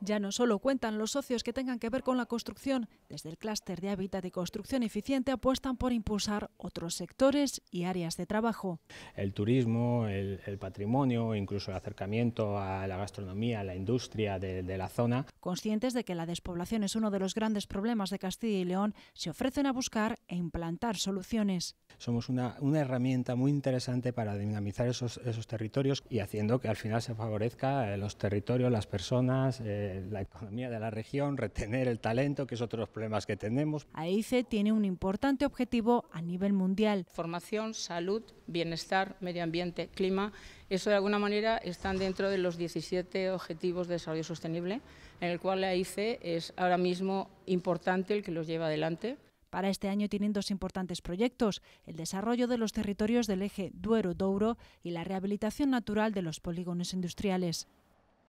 Ya no solo cuentan los socios que tengan que ver con la construcción, desde el clúster de hábitat y construcción eficiente apuestan por impulsar otros sectores y áreas de trabajo. El turismo, el, patrimonio, incluso el acercamiento a la gastronomía, a la industria de, la zona. Conscientes de que la despoblación es uno de los grandes problemas de Castilla y León, se ofrecen a buscar e implantar soluciones. Somos una, herramienta muy interesante para dinamizar esos, territorios y haciendo que al final se favorezca eh, los territorios, las personas. Eh, la economía de la región, retener el talento, que es otro de los problemas que tenemos. AICE tiene un importante objetivo a nivel mundial. Formación, salud, bienestar, medio ambiente, clima, eso de alguna manera están dentro de los 17 objetivos de desarrollo sostenible, en el cual la AICE es ahora mismo importante el que los lleva adelante. Para este año tienen dos importantes proyectos, el desarrollo de los territorios del eje Duero-Douro y la rehabilitación natural de los polígonos industriales.